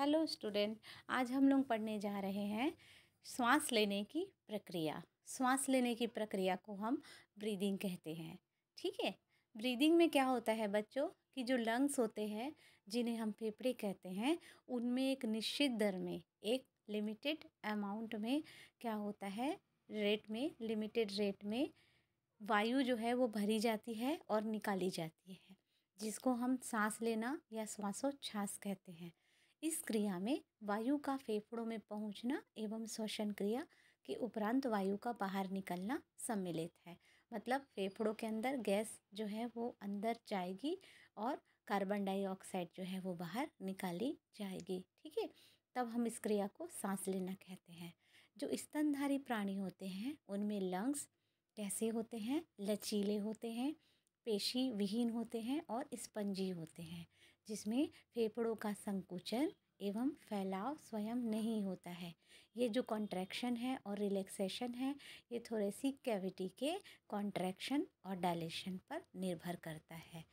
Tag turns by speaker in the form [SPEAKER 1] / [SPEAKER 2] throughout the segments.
[SPEAKER 1] hello student आज हम लोग पढ़ने जा रहे हैं श्वास लेने की प्रक्रिया श्वास लेने की प्रक्रिया को हम ब्रीदिंग कहते हैं ठीक है ब्रीदिंग में क्या होता है बच्चों कि जो लंग्स होते हैं जिन्हें हम फेफड़े कहते हैं उनमें एक निश्चित दर में एक लिमिटेड अमाउंट में क्या होता है रेट में लिमिटेड रेट में वायु जो है वो भरी जाती है और निकाली जाती है जिसको हम सांस लेना या श्वासोच्छ्वास कहते हैं इस क्रिया में वायु का फेफड़ों में पहुंचना एवं श्वसन क्रिया के उपरांत वायु का बाहर निकलना सम्मिलित है मतलब फेफड़ों के अंदर गैस जो है वो अंदर जाएगी और कार्बन डाइऑक्साइड जो है वो बाहर निकाली जाएगी ठीक है तब हम इस क्रिया को सांस लेना कहते हैं जो स्तनधारी प्राणी होते हैं उनमें लंग्स कैसे होते हैं लचीले होते हैं पेशी विहीन होते हैं और स्पंजी होते हैं जिसमें फेफड़ों का संकुचन एवं फैलाव स्वयं नहीं होता है ये जो कॉन्ट्रैक्शन है और रिलैक्सेशन है ये थोरेसिक कैविटी के कॉन्ट्रैक्शन और डायलेशन पर निर्भर करता है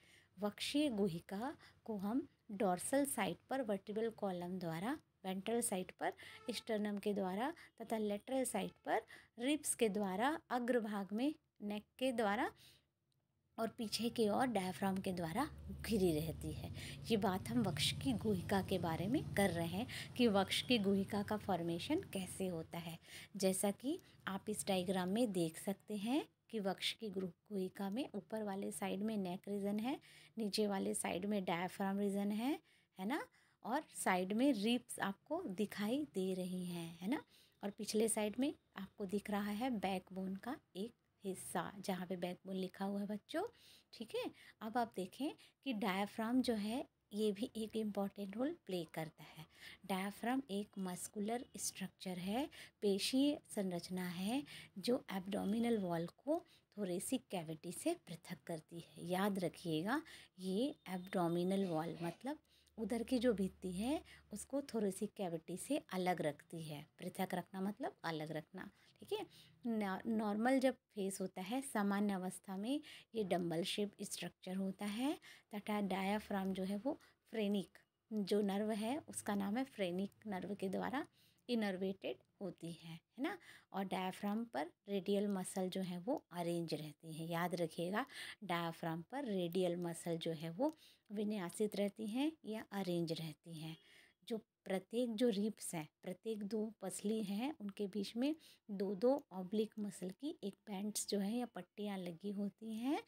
[SPEAKER 1] वक्षीय गुहिका को हम डोर्सल साइड पर वर्टिबल कॉलम द्वारा वेंट्रल साइड पर स्टर्नम के द्वारा तथा लेटरल साइड पर रिप्स के द्वारा अग्रभाग में नेक के द्वारा और पीछे की ओर डायफ्राम के द्वारा घिरी रहती है ये बात हम वक्ष की गुहिका के बारे में कर रहे हैं कि वक्ष की गुहिका का फॉर्मेशन कैसे होता है जैसा कि आप इस डायग्राम में देख सकते हैं कि वक्ष की गुहिका में ऊपर वाले साइड में नेक रीजन है नीचे वाले साइड में डायफ्राम रीजन है है ना और साइड में रिप्स आपको दिखाई दे रही हैं है ना और पिछले साइड में आपको दिख रहा है बैकबोन का एक हिस्सा जहाँ पे बैकबोन लिखा हुआ है बच्चों ठीक है अब आप देखें कि डायाफ्राम जो है ये भी एक इम्पॉर्टेंट रोल प्ले करता है डायाफ्राम एक मस्कुलर स्ट्रक्चर है पेशी संरचना है जो एब्डोमिनल वॉल को थोरेसिक कैविटी से पृथक करती है याद रखिएगा ये एब्डोमिनल वॉल मतलब उधर की जो भित्ति है उसको थोरेसिक कैविटी से अलग रखती है पृथक रखना मतलब अलग रखना ठीक है नॉर्मल जब फेस होता है सामान्य अवस्था में ये डम्बल शेप स्ट्रक्चर होता है तथा डायाफ्राम जो है वो फ्रेनिक जो नर्व है उसका नाम है फ्रेनिक नर्व के द्वारा इनर्वेटेड होती है है ना और डायफ्राम पर रेडियल मसल जो है वो अरेंज रहती है याद रखिएगा डायफ्राम पर रेडियल मसल जो है वो विन्यासित रहती हैं या अरेंज रहती हैं जो प्रत्येक जो रिप्स हैं प्रत्येक दो पसली हैं उनके बीच में दो दो ऑब्लिक मसल की एक पैंट्स जो है या पट्टियाँ लगी होती हैं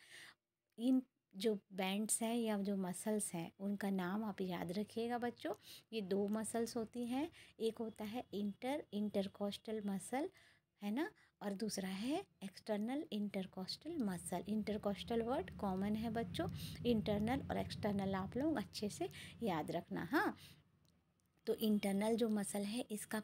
[SPEAKER 1] इन जो बैंड्स हैं या जो मसल्स हैं उनका नाम आप याद रखिएगा बच्चों ये दो मसल्स होती हैं एक होता है इंटर इंटरकोस्टल मसल है ना और दूसरा है external intercostal muscle intercostal word common है बच्चों इंटरनल और एक्सटर्नल आप लोग अच्छे से याद रखना हाँ तो इंटरनल जो मसल है इसका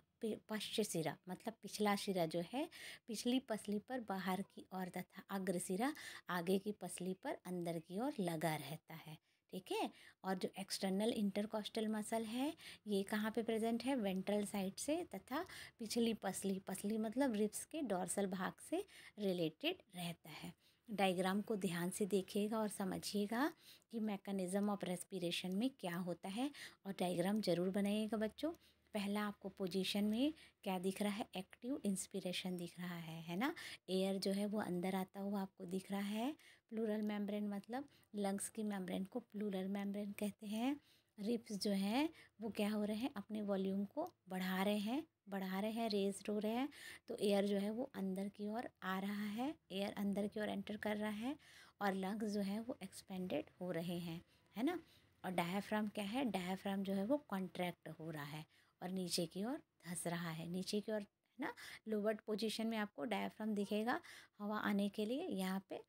[SPEAKER 1] पश्च सिरा मतलब पिछला सिरा जो है पिछली पसली पर बाहर की ओर तथा अग्र सिरा आगे की पसली पर अंदर की ओर लगा रहता है ठीक है और जो एक्सटर्नल इंटरकॉस्टल मसल है ये कहाँ पे प्रेजेंट है वेंट्रल साइड से तथा पिछली पसली पसली मतलब रिप्स के डोर्सल भाग से रिलेटेड रहता है डायग्राम को ध्यान से देखिएगा और समझिएगा कि मैकेनिज़्म ऑफ रेस्पिरेशन में क्या होता है और डायग्राम ज़रूर बनाइएगा बच्चों पहला आपको पोजीशन में क्या दिख रहा है एक्टिव इंस्पिरेशन दिख रहा है है ना एयर जो है वो अंदर आता हुआ आपको दिख रहा है प्लूरल मेम्ब्रेन मतलब लंग्स की मेम्ब्रेन को प्लूरल मेम्ब्रेन कहते हैं रिप्स जो हैं वो क्या हो रहे हैं अपने वॉल्यूम को बढ़ा रहे हैं बढ़ा रहे हैं रेज हो रहे हैं तो एयर जो है वो अंदर की ओर आ रहा है एयर अंदर की ओर एंटर कर रहा है और लंग्स जो है वो एक्सपेंडेड हो रहे हैं है ना और डायाफ्राम क्या है डायाफ्राम जो है वो कॉन्ट्रैक्ट हो रहा है और नीचे की ओर धंस रहा है नीचे की ओर है ना लोवर्ड पोजिशन में आपको डायाफ्राम दिखेगा हवा आने के लिए यहाँ पर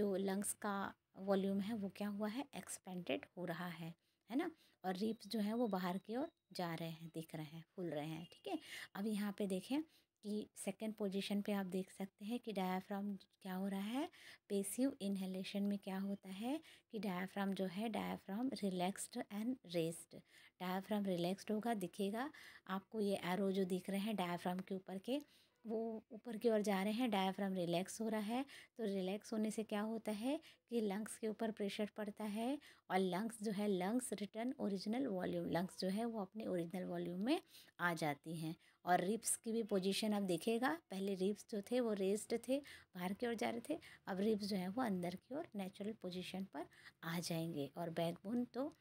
[SPEAKER 1] जो लंग्स का वॉल्यूम है वो क्या हुआ है एक्सपेंडेड हो रहा है है ना और रिप्स जो है वो बाहर की ओर जा रहे हैं दिख रहे हैं फूल रहे हैं ठीक है अब यहाँ पे देखें कि सेकंड पोजीशन पे आप देख सकते हैं कि डायाफ्राम क्या हो रहा है पेसिव इनहेलेशन में क्या होता है कि डायाफ्राम जो है diaphragm relaxed and raised diaphragm relaxed होगा दिखेगा आपको ये एरो जो दिख रहे हैं डायाफ्राम के ऊपर के वो ऊपर की ओर जा रहे हैं डायाफ्राम रिलैक्स हो रहा है तो रिलैक्स होने से क्या होता है कि लंग्स के ऊपर प्रेशर पड़ता है और लंग्स जो है lungs return original volume lungs जो है वो अपने ओरिजिनल वॉल्यूम में आ जाती हैं और रिप्स की भी पोजीशन आप देखेगा पहले रिप्स जो थे वो रेस्ड थे बाहर की ओर जा रहे थे अब रिप्स जो है वो अंदर की ओर नेचुरल पोजिशन पर आ जाएंगे और बैकबोन तो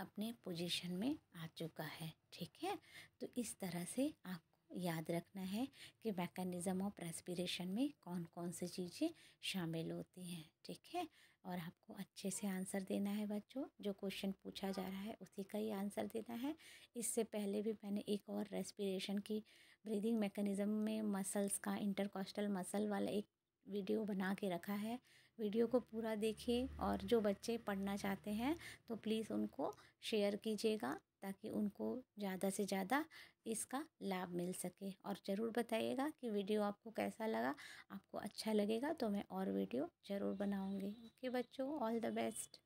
[SPEAKER 1] अपने पोजिशन में आ चुका है ठीक है तो इस तरह से आप याद रखना है कि मैकेनिज़म ऑफ रेस्पिरेशन में कौन कौन सी चीज़ें शामिल होती हैं ठीक है और आपको अच्छे से आंसर देना है बच्चों जो क्वेश्चन पूछा जा रहा है उसी का ही आंसर देना है इससे पहले भी मैंने एक और रेस्पिरेशन की ब्रीदिंग मैकेनिज़म में मसल्स का इंटरकॉस्टल मसल वाला एक वीडियो बना के रखा है वीडियो को पूरा देखिए और जो बच्चे पढ़ना चाहते हैं तो प्लीज़ उनको शेयर कीजिएगा ताकि उनको ज़्यादा से ज़्यादा इसका लाभ मिल सके और ज़रूर बताइएगा कि वीडियो आपको कैसा लगा आपको अच्छा लगेगा तो मैं और वीडियो ज़रूर बनाऊँगी ओके बच्चों ऑल द बेस्ट